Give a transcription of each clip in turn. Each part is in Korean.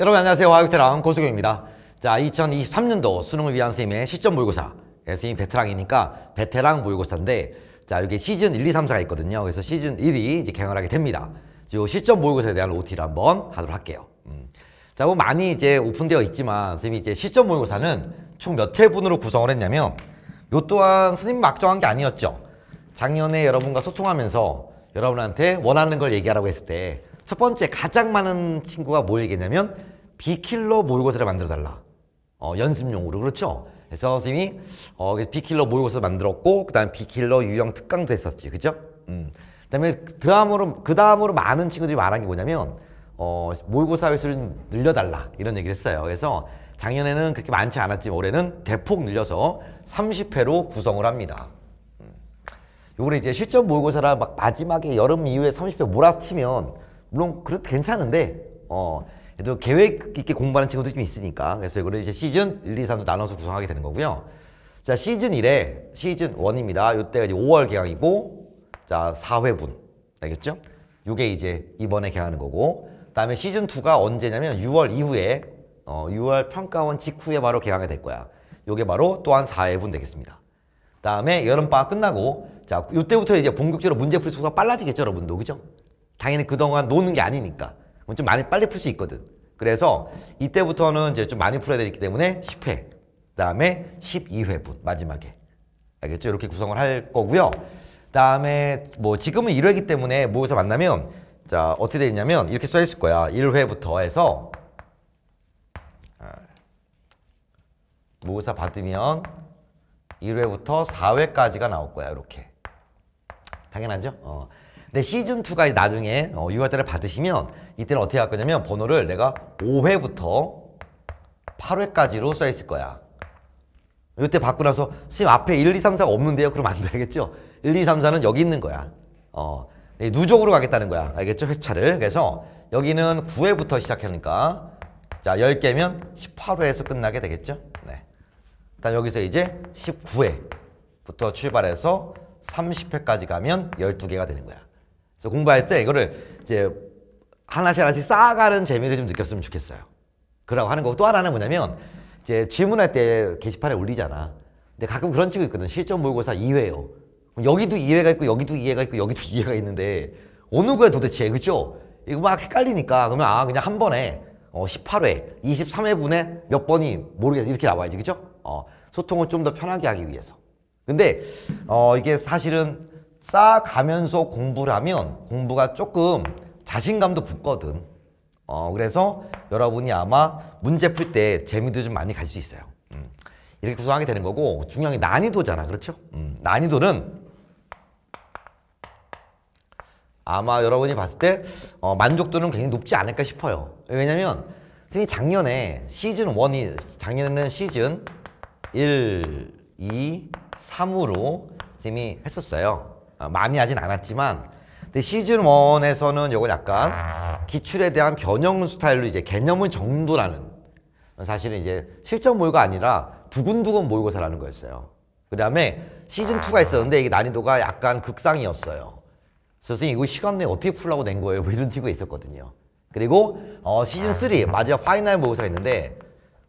여러분 안녕하세요 화요테랑 고수경입니다 자 2023년도 수능을 위한 선생님의 실전 모의고사 예, 선생님 베테랑이니까 베테랑 모의고사인데 자 여기 시즌 1, 2, 3, 4가 있거든요 그래서 시즌 1이 이제 개항을 하게 됩니다 요 실전 모의고사에 대한 OT를 한번 하도록 할게요 음. 자뭐 많이 이제 오픈되어 있지만 선생님이 이제 실전 모의고사는 총 몇 회분으로 구성을 했냐면 요 또한 스님 막 정한 게 아니었죠 작년에 여러분과 소통하면서 여러분한테 원하는 걸 얘기하라고 했을 때첫 번째 가장 많은 친구가 뭘 얘기했냐면 비킬러 모의고사를 만들어 달라. 어, 연습용으로 그렇죠? 그래서 선생님이 어, 비킬러 모의고사 만들었고 그다음 에 비킬러 유형 특강도 했었지. 그죠? 음. 그다음으로 그 그다음으로 많은 친구들이 말한 게 뭐냐면 어, 모의고사 횟수를 늘려 달라. 이런 얘기를 했어요. 그래서 작년에는 그렇게 많지 않았지만 올해는 대폭 늘려서 30회로 구성을 합니다. 음. 요거를 이제 실전 모의고사라 막 마지막에 여름 이후에 30회 몰아치면 물론 그래도 괜찮은데 어 그래도 계획 있게 공부하는 친구들이 좀 있으니까 그래서 이거를 이제 시즌 1, 2, 3로 나눠서 구성하게 되는 거고요. 자 시즌 1에 시즌 1입니다. 이때가 이제 5월 개강이고 자 4회분 알겠죠? 요게 이제 이번에 개항하는 거고 그다음에 시즌 2가 언제냐면 6월 이후에 어 6월 평가원 직후에 바로 개항이 될 거야. 요게 바로 또한 4회분 되겠습니다. 그다음에 여름방학 끝나고 자 요때부터 이제 본격적으로 문제풀이 속도가 빨라지겠죠 여러분도 그죠? 당연히 그동안 노는 게 아니니까 좀 많이 빨리 풀 수 있거든 그래서 이때부터는 이제 좀 많이 풀어야 되기 때문에 10회 그 다음에 12회분 마지막에 알겠죠? 이렇게 구성을 할 거고요 그 다음에 뭐 지금은 1회기 때문에 모여서 만나면 자 어떻게 되냐면 이렇게 써 있을 거야 1회부터 해서 아, 모의사 받으면 1회부터 4회까지가 나올 거야 이렇게 당연하죠? 어. 근데 시즌2가 나중에 어, 6월달에 받으시면 이때는 어떻게 할 거냐면 번호를 내가 5회부터 8회까지로 써 있을 거야. 이때 받고 나서 선생님 앞에 1, 2, 3, 4가 없는데요? 그럼 안 되겠죠? 1, 2, 3, 4는 여기 있는 거야. 어, 누적으로 가겠다는 거야. 알겠죠? 회차를. 그래서 여기는 9회부터 시작하니까 자 10개면 18회에서 끝나게 되겠죠? 네. 일단 여기서 이제 19회부터 출발해서 30회까지 가면 12개가 되는 거야. 그래서 공부할 때 이거를 이제 하나씩 하나씩 쌓아가는 재미를 좀 느꼈으면 좋겠어요. 그러고 하는 거고 또 하나는 뭐냐면 이제 질문할 때 게시판에 올리잖아. 근데 가끔 그런 친구 있거든. 실전 모의고사 2회요. 여기도 2회가 있고 여기도 2회가 있고 여기도 2회가 있는데 어느 거야 도대체 그죠? 이거 막 헷갈리니까 그러면 아 그냥 한 번에 어, 18회, 23회분에 몇 번이 모르겠어 이렇게 나와야지 그죠? 어, 소통을 좀 더 편하게 하기 위해서 근데 어, 이게 사실은 쌓아가면서 공부를 하면 공부가 조금 자신감도 붙거든. 어, 그래서 여러분이 아마 문제 풀 때 재미도 좀 많이 갈 수 있어요. 음. 이렇게 구성하게 되는 거고 중요한 게 난이도잖아. 그렇죠? 음, 난이도는 아마 여러분이 봤을 때 어, 만족도는 굉장히 높지 않을까 싶어요. 왜냐면 선생님 작년에 시즌 원이 작년에는 시즌 일, 이, 삼으로 선생님이 했었어요. 어, 많이 하진 않았지만 시즌 1에서는요걸 약간 기출에 대한 변형 스타일로 이제 개념을 정도라는 사실은 이제 실전 모의가 아니라 두근두근 모의고사라는 거였어요. 그 다음에 시즌 2가 있었는데 이게 난이도가 약간 극상이었어요. 선생님 이거 시간 내에 어떻게 풀라고 낸 거예요? 뭐 이런 친구가 있었거든요. 그리고 어, 시즌 3리 마지막 파이널 모의고사 가 있는데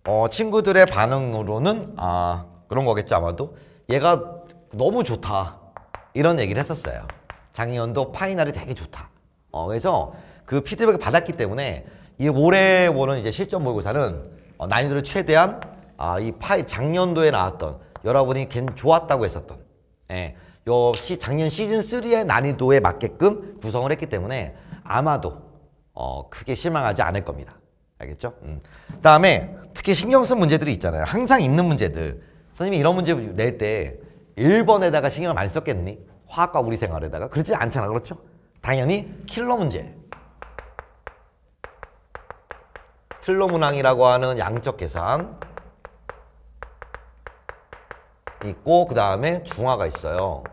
어, 친구들의 반응으로는 아 그런 거겠죠 아마도 얘가 너무 좋다. 이런 얘기를 했었어요. 작년도 파이널이 되게 좋다. 어, 그래서 그 피드백을 받았기 때문에 이 올해 보는 이제 실전 모의고사는 어, 난이도를 최대한 아, 이 파이 작년도에 나왔던 여러분이 괜 좋았다고 했었던 예, 요 시, 작년 시즌 3의 난이도에 맞게끔 구성을 했기 때문에 아마도 어, 크게 실망하지 않을 겁니다. 알겠죠? 음. 그다음에 특히 신경 쓴 문제들이 있잖아요. 항상 있는 문제들. 선생님이 이런 문제 낼때 1번에다가 신경을 많이 썼겠니? 화학과 우리 생활에다가 그렇지 않잖아 그렇죠? 당연히 킬러 문제 킬러 문항이라고 하는 양적 계산 있고 그 다음에 중화가 있어요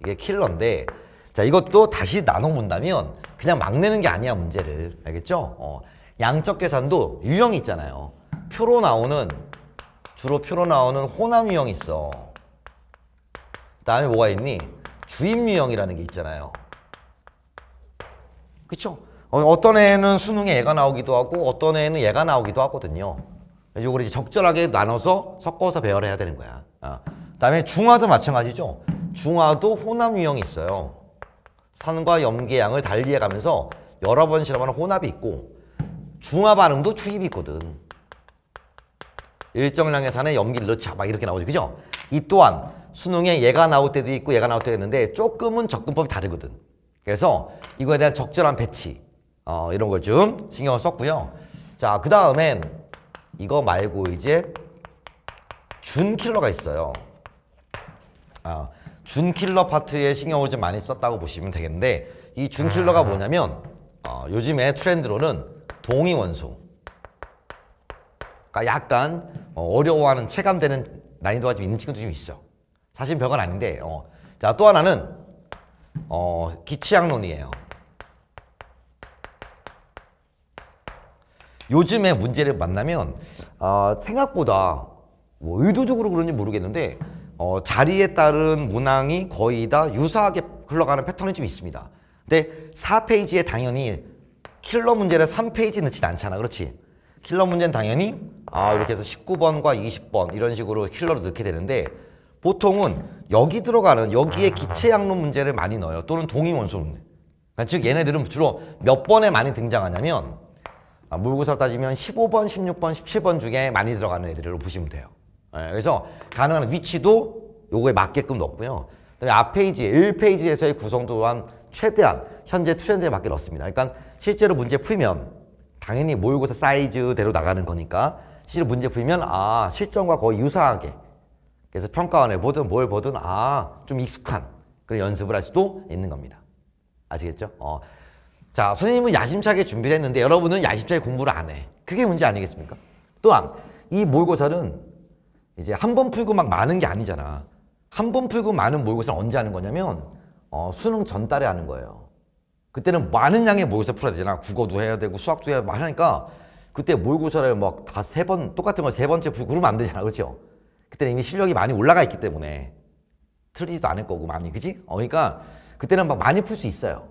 이게 킬러인데 자 이것도 다시 나눠 본다면 그냥 막 내는 게 아니야 문제를 알겠죠? 어, 양적 계산도 유형이 있잖아요 표로 나오는 주로 표로 나오는 호남 유형 있어. 그 다음에 뭐가 있니? 주임 유형이라는 게 있잖아요. 그쵸? 어, 어떤 애는 수능에 얘가 나오기도 하고 어떤 애는 얘가 나오기도 하거든요. 요걸 이제 적절하게 나눠서 섞어서 배열해야 되는 거야. 어. 그 다음에 중화도 마찬가지죠. 중화도 혼합 유형이 있어요. 산과 염계 양을 달리해 가면서 여러 번 실험하는 혼합이 있고 중화 반응도 주입이 있거든. 일정량의 산에 염기를 넣자 막 이렇게 나오죠. 그죠? 이 또한 수능에 얘가 나올 때도 있고 얘가 나올 때도 있는데 조금은 접근법이 다르거든. 그래서 이거에 대한 적절한 배치 어, 이런 걸 좀 신경을 썼고요. 자, 그 다음엔 이거 말고 이제 준킬러가 있어요. 아, 준킬러 파트에 신경을 좀 많이 썼다고 보시면 되겠는데 이 준킬러가 아. 뭐냐면 어, 요즘에 트렌드로는 동의원소 그러니까 약간 어, 어려워하는 체감되는 난이도가 좀 있는 친구도 좀 있어. 사실 벽은 아닌데. 어. 자, 또 하나는 어, 기치학론이에요. 요즘에 문제를 만나면 어, 생각보다 뭐 의도적으로 그런지 모르겠는데 어, 자리에 따른 문항이 거의 다 유사하게 흘러가는 패턴이 좀 있습니다. 근데 4페이지에 당연히 킬러 문제를 3페이지 넣진 않잖아. 그렇지? 킬러 문제는 당연히 아 이렇게 해서 19번과 20번 이런 식으로 킬러를 넣게 되는데 보통은 여기 들어가는 여기에 기체 양론 문제를 많이 넣어요. 또는 동의 원소 문 그러니까 즉 얘네들은 주로 몇 번에 많이 등장하냐면 아, 물고사 따지면 15번, 16번, 17번 중에 많이 들어가는 애들로 보시면 돼요. 네, 그래서 가능한 위치도 요거에 맞게끔 넣었고요. 그다음에 앞페이지 1페이지에서의 구성 또한 최대한 현재 트렌드에 맞게 넣었습니다. 그러니까 실제로 문제 풀면 당연히 모의고사 사이즈대로 나가는 거니까 실로 문제 풀면 아 실전과 거의 유사하게 그래서 평가원에 보든 뭘 보든 아 좀 익숙한 그런 연습을 할 수도 있는 겁니다. 아시겠죠? 어. 자 선생님은 야심차게 준비를 했는데 여러분은 야심차게 공부를 안 해. 그게 문제 아니겠습니까? 또한 이 모의고사는 이제 한 번 풀고 막 많은 게 아니잖아. 한 번 풀고 많은 모의고사는 언제 하는 거냐면 어, 수능 전달에 하는 거예요. 그때는 많은 양의 모의고사 풀어야 되잖아. 국어도 해야 되고 수학도 해야 되고 하니까 그때 모의고사를 막 다 세 번 똑같은 걸 세 번째 풀고 그러면 안 되잖아 그렇죠? 그때는 이미 실력이 많이 올라가 있기 때문에 틀리지도 않을 거고 많이 그지? 어, 그러니까 그때는 막 많이 풀 수 있어요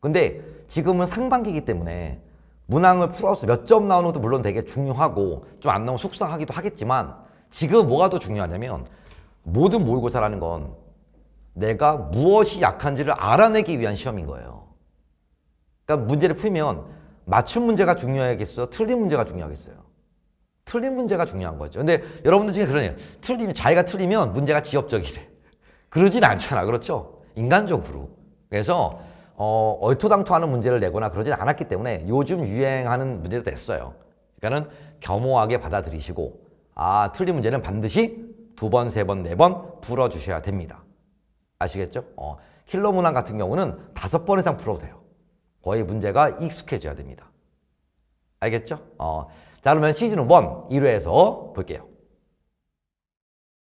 근데 지금은 상반기이기 때문에 문항을 풀어서 몇 점 나오는 것도 물론 되게 중요하고 좀 안 나오면 속상하기도 하겠지만 지금 뭐가 더 중요하냐면 모든 모의고사라는 건 내가 무엇이 약한지를 알아내기 위한 시험인 거예요 그러니까 문제를 풀면 맞춤 문제가 중요하겠어 틀린 문제가 중요하겠어요? 틀린 문제가 중요한 거죠. 근데 여러분들 중에 그러네요. 틀리면, 자기가 틀리면 문제가 지엽적이래. 그러진 않잖아. 그렇죠? 인간적으로. 그래서, 어, 얼토당토하는 문제를 내거나 그러진 않았기 때문에 요즘 유행하는 문제도 됐어요. 그러니까는 겸허하게 받아들이시고, 아, 틀린 문제는 반드시 두 번, 세 번, 네 번 풀어주셔야 됩니다. 아시겠죠? 어, 킬러 문항 같은 경우는 다섯 번 이상 풀어도 돼요. 거의 문제가 익숙해져야 됩니다. 알겠죠? 어, 자 그러면 시즌 1 1회에서 볼게요.